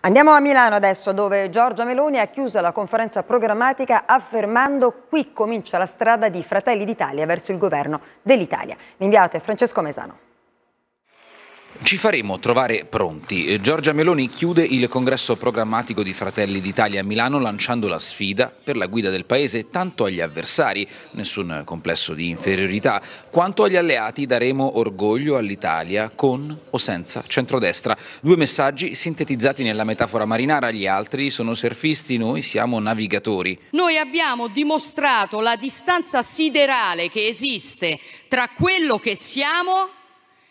Andiamo a Milano adesso dove Giorgia Meloni ha chiuso la conferenza programmatica affermando qui comincia la strada di Fratelli d'Italia verso il governo dell'Italia. L'inviato è Francesco Mesano. Ci faremo trovare pronti. Eh, Giorgia Meloni chiude il congresso programmatico di Fratelli d'Italia a Milano lanciando la sfida per la guida del paese tanto agli avversari, nessun complesso di inferiorità, quanto agli alleati daremo orgoglio all'Italia con o senza centrodestra. Due messaggi sintetizzati nella metafora marinara, gli altri sono surfisti, noi siamo navigatori. Noi abbiamo dimostrato la distanza siderale che esiste tra quello che siamo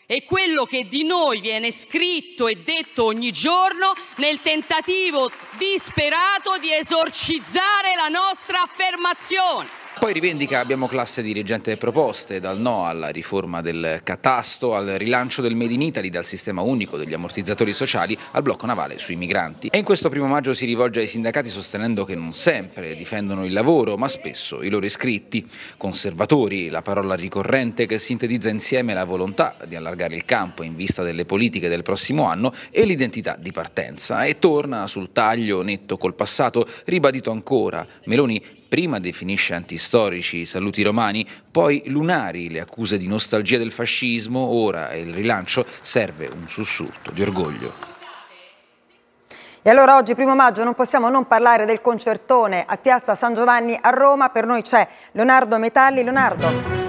è quello che di noi viene scritto e detto ogni giorno nel tentativo disperato di esorcizzare la nostra affermazione. Poi rivendica abbiamo classe dirigente proposte, dal no alla riforma del catasto, al rilancio del Made in Italy, dal sistema unico degli ammortizzatori sociali, al blocco navale sui migranti. E in questo primo maggio si rivolge ai sindacati sostenendo che non sempre difendono il lavoro, ma spesso i loro iscritti. Conservatori, la parola ricorrente che sintetizza insieme la volontà di allargare il campo in vista delle politiche del prossimo anno e l'identità di partenza. E torna sul taglio netto col passato, ribadito ancora. Meloni prima definisce antistorico storici saluti romani, poi lunari le accuse di nostalgia del fascismo, ora il rilancio serve un sussulto di orgoglio. E allora oggi, primo maggio, non possiamo non parlare del concertone a Piazza San Giovanni a Roma. Per noi c'è Leonardo Metalli. Leonardo.